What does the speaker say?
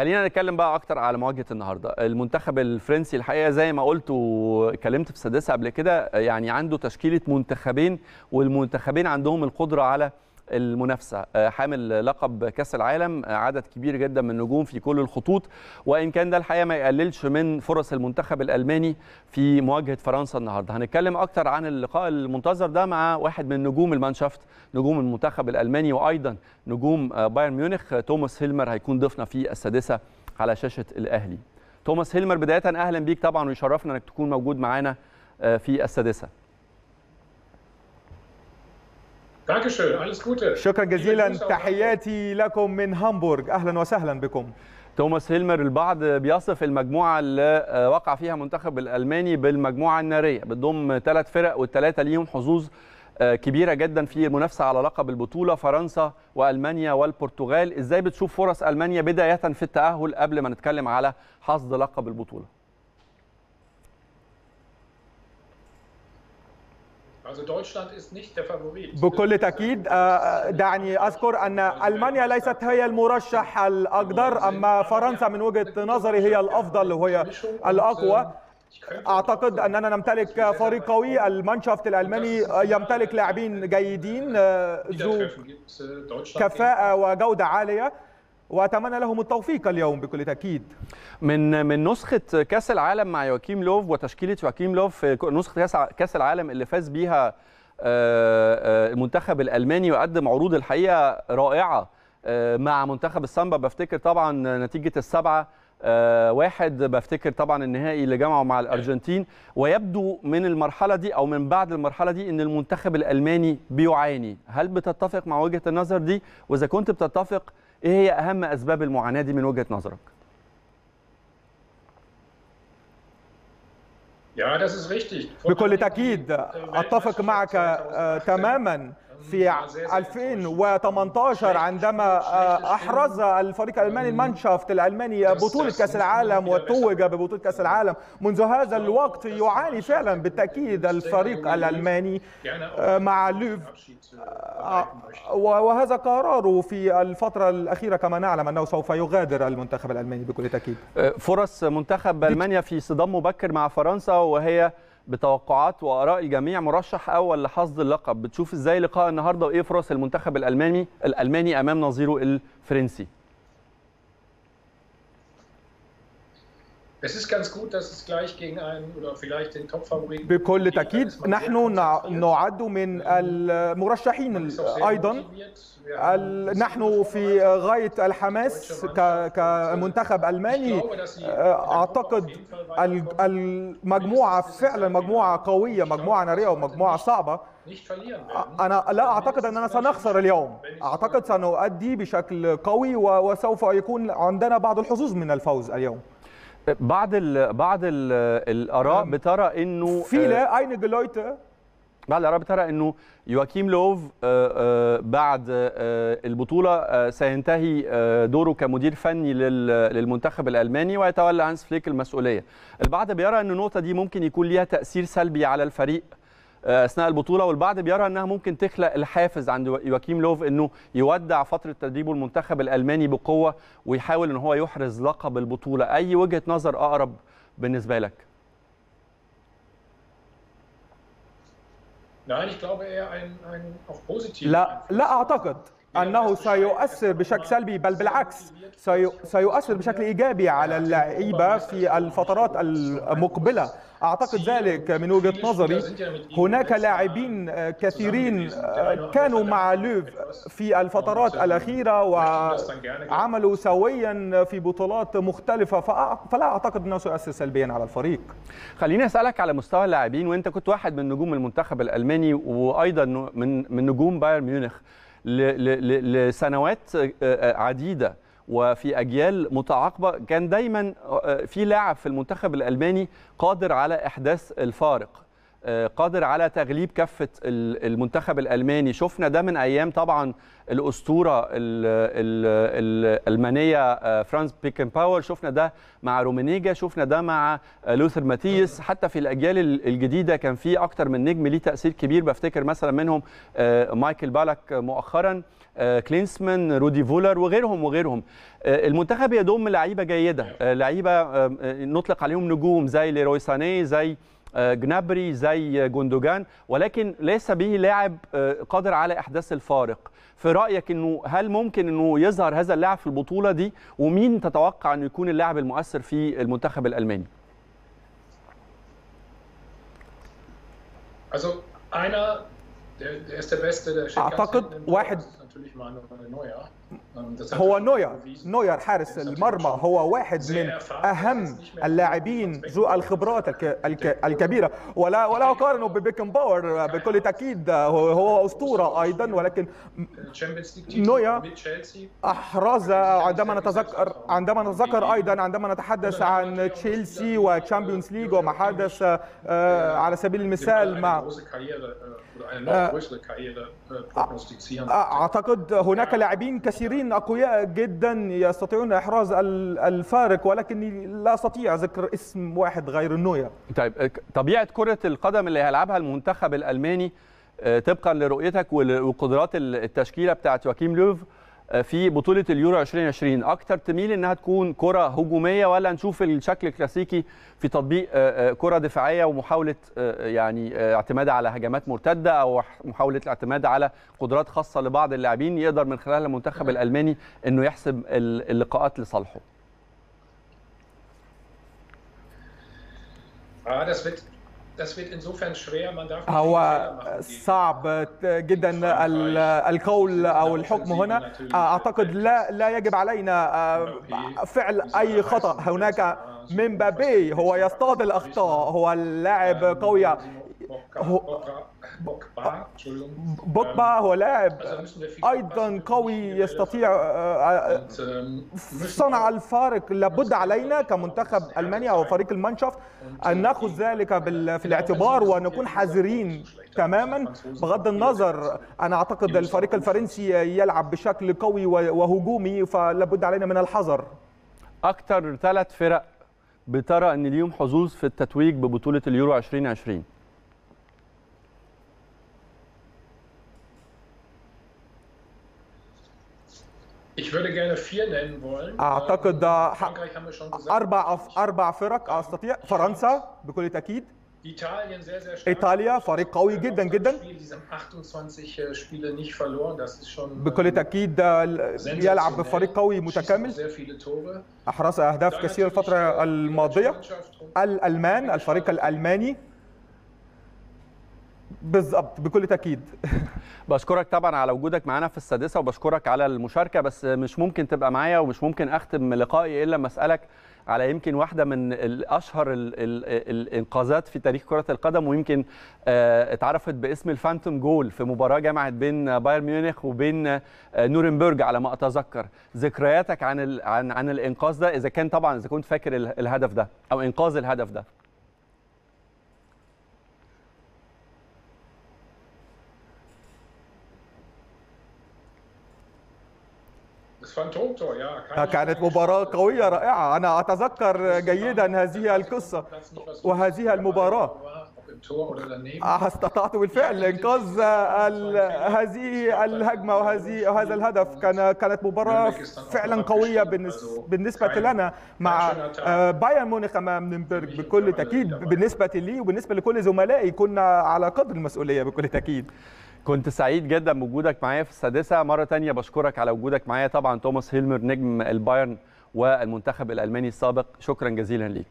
خلينا نتكلم بقى اكتر على مواجهه النهارده المنتخب الفرنسي الحقيقه زي ما قلت واتكلمت في سادسه قبل كده يعني عنده تشكيله منتخبين والمنتخبين عندهم القدره على المنافسه آه، حامل لقب كاس العالم آه، عدد كبير جدا من النجوم في كل الخطوط وان كان ده الحقيقه ما يقللش من فرص المنتخب الالماني في مواجهه فرنسا النهارده هنتكلم اكتر عن اللقاء المنتظر ده مع واحد من نجوم المانشافت نجوم المنتخب الالماني وايضا نجوم آه، بايرن ميونخ توماس هيلمر هيكون ضيفنا في السادسه على شاشه الاهلي توماس هيلمر بدايه اهلا بيك طبعا ويشرفنا انك تكون موجود معانا في السادسه Dankeschön, alles Gute. شكرا جزيلا تحياتي لكم من هامبورغ اهلا وسهلا بكم توماس هيلمر البعض بيصف المجموعة اللي وقع فيها منتخب الألماني بالمجموعة النارية بتضم ثلاث فرق والثلاثة ليهم حظوظ آه، كبيرة جدا في المنافسة على لقب البطولة فرنسا وألمانيا والبرتغال إزاي بتشوف فرص ألمانيا بداية في التأهل قبل ما نتكلم على حصد لقب البطولة بكل تأكيد آه، آه، دعني أذكر أن ألمانيا ليست هي المرشح الأقدر أما فرنسا من وجهة نظري هي الأفضل وهي الأقوى اعتقد اننا نمتلك فريق قوي المانشافت الالماني يمتلك لاعبين جيدين آه، ذو كفاءه وجوده عاليه واتمنى لهم التوفيق اليوم بكل تاكيد من من نسخه كاس العالم مع يواكيم لوف وتشكيله يواكيم لوف في نسخه كاس العالم اللي فاز بيها آه، آه، المنتخب الالماني وقدم عروض الحقيقه رائعه آه، مع منتخب السامبا بفتكر طبعا نتيجه السبعه واحد بفتكر طبعا النهائي اللي جمعه مع الارجنتين ويبدو من المرحله دي او من بعد المرحله دي ان المنتخب الالماني بيعاني هل بتتفق مع وجهه النظر دي واذا كنت بتتفق ايه هي اهم اسباب المعاناه دي من وجهه نظرك بكل تاكيد اتفق معك آه، تماما في 2018 عندما آه، احرز الفريق الالماني المانشافت الالماني بطوله كاس العالم وتوج ببطوله كاس العالم منذ هذا الوقت يعاني فعلا بالتاكيد الفريق الالماني آه، مع لوف آه، وهذا قراره في الفتره الاخيره كما نعلم انه سوف يغادر المنتخب الالماني بكل تاكيد فرص منتخب المانيا في صدام مبكر مع فرنسا وهي بتوقعات واراء الجميع مرشح اول لحصد اللقب بتشوف ازاي لقاء النهارده وايه فرص المنتخب الالماني الالماني امام نظيره الفرنسي Es ist ganz gut, dass es gleich gegen einen oder vielleicht den بكل تأكيد نحن نعد من المرشحين أيضا نحن في غاية الحماس كمنتخب ألماني أعتقد المجموعة فعلا مجموعة قوية مجموعة نارية ومجموعة صعبة أنا لا أعتقد أننا سنخسر اليوم أعتقد سنؤدي بشكل قوي وسوف يكون عندنا بعض الحظوظ من الفوز اليوم بعض الـ بعض الـ الاراء نعم. بترى انه لا آه، اين جلايتا بعض الاراء بترى انه يواكيم لوف آه، آه، بعد البطوله سينتهي دوره كمدير فني للمنتخب الالماني ويتولى هانس فليك المسؤوليه البعض بيرى ان النقطه دي ممكن يكون ليها تاثير سلبي على الفريق آه، اثناء البطوله والبعض بيرى انها ممكن تخلق الحافز عند يواكيم لوف انه يودع فتره تدريبه المنتخب الالماني بقوه ويحاول ان هو يحرز لقب البطوله اي وجهه نظر اقرب بالنسبه لك لا لا اعتقد انه سيؤثر بشكل سلبي بل بالعكس سيؤثر بشكل ايجابي على اللعيبه في الفترات المقبله اعتقد ذلك من وجهه نظري هناك لاعبين كثيرين آه، كانوا مع لوف في الفترات الاخيره وعملوا سويا في بطولات مختلفه فلا اعتقد انه سيؤثر سلبيا على الفريق خليني اسالك على مستوى اللاعبين وانت كنت واحد من نجوم المنتخب الالماني وايضا من من نجوم بايرن ميونخ لسنوات آه، آه، عديده وفي اجيال متعاقبه كان دايما آه، في لاعب في المنتخب الالماني قادر على احداث الفارق آه، قادر على تغليب كفه المنتخب الالماني شفنا ده من ايام طبعا الاسطوره الالمانيه آه، فرانس بيكن باور شفنا ده مع رومينيجا شفنا ده مع آه، لوثر ماتيس حتى في الاجيال الجديده كان في اكتر من نجم ليه تاثير كبير بفتكر مثلا منهم مايكل بالك مؤخرا كلينسمان رودي فولر وغيرهم وغيرهم المنتخب يضم لعيبه جيده لعيبه نطلق عليهم نجوم زي ليروي ساني زي آه، جنابري زي جوندوجان ولكن ليس به لاعب آه، قادر على احداث الفارق في رايك انه هل ممكن انه يظهر هذا اللاعب في البطوله دي ومين تتوقع انه يكون اللاعب المؤثر في المنتخب الالماني اعتقد واحد هو نوير نوير حارس المرمى هو واحد من اهم اللاعبين ذو الخبرات الكبيره ولا ولا اقارنه ببيكن باور بكل تاكيد هو اسطوره ايضا ولكن نوير احرز عندما نتذكر عندما نتذكر ايضا عندما نتحدث عن تشيلسي وتشامبيونز ليج وما حدث آه، على سبيل المثال مع آه، آه، اعتقد هناك لاعبين كثير مؤشرين أقوياء جدا يستطيعون إحراز الفارق ولكني لا أستطيع ذكر اسم واحد غير نويا طيب طبيعة كرة القدم اللي هيلعبها المنتخب الألماني آه، طبقا لرؤيتك وقدرات التشكيلة بتاعت يواكيم لوف في بطوله اليورو 2020 اكتر تميل انها تكون كره هجوميه ولا نشوف الشكل الكلاسيكي في تطبيق آه، آه، كره دفاعيه ومحاوله آه، يعني اعتماد على هجمات مرتده او محاوله الاعتماد على قدرات خاصه لبعض اللاعبين يقدر من خلالها المنتخب نعم. الالماني انه يحسب اللقاءات لصالحه. انا هو صعب جدا القول او الحكم هنا آه، اعتقد لا لا يجب علينا آه، فعل اي خطا هناك مبابي هو يصطاد الاخطاء هو اللاعب ähm, قوي بوكبا بوكبا هو لاعب ايضا قوي يعني يستطيع آه، آه، آه، صنع الفارق لابد علينا يعني كمنتخب يعني المانيا او فريق المانشافت ان ناخذ ذلك في الاعتبار ونكون حذرين تماما بغض النظر انا اعتقد الفريق الفرنسي يلعب بشكل قوي وهجومي فلابد علينا من الحذر اكثر ثلاث فرق بترى ان اليوم حظوظ في التتويج ببطوله اليورو 2020 Ich würde gerne vier nennen wollen. اعتقد اربع اربع فرق استطيع فرنسا بكل تاكيد ايطاليا فريق قوي جدا جدا بكل تاكيد يلعب بفريق قوي متكامل احرز اهداف كثير الفتره الماضيه الالمان الفريق الالماني بالضبط بكل تاكيد بشكرك طبعا على وجودك معانا في السادسه وبشكرك على المشاركه بس مش ممكن تبقى معايا ومش ممكن اختم لقائي الا لما اسالك على يمكن واحده من اشهر الانقاذات في تاريخ كره القدم ويمكن آه، اتعرفت باسم الفانتوم جول في مباراه جمعت بين بايرن ميونخ وبين آه، نورنبرج على ما اتذكر ذكرياتك عن عن عن الانقاذ ده اذا كان طبعا اذا كنت فاكر الهدف ده او انقاذ الهدف ده كانت مباراة قوية رائعة أنا أتذكر جيدا هذه القصة وهذه المباراة آه، استطعت بالفعل انقاذ هذه الهجمه وهذه وهذا الهدف كان كانت مباراه فعلا قويه بالنسبه لنا مع آه، بايرن ميونخ امام نيمبرج بكل تاكيد بالنسبه لي وبالنسبه لكل زملائي كنا على قدر المسؤوليه بكل تاكيد كنت سعيد جدا بوجودك معايا في السادسه مره تانية بشكرك على وجودك معايا طبعا توماس هيلمر نجم البايرن والمنتخب الالماني السابق شكرا جزيلا ليك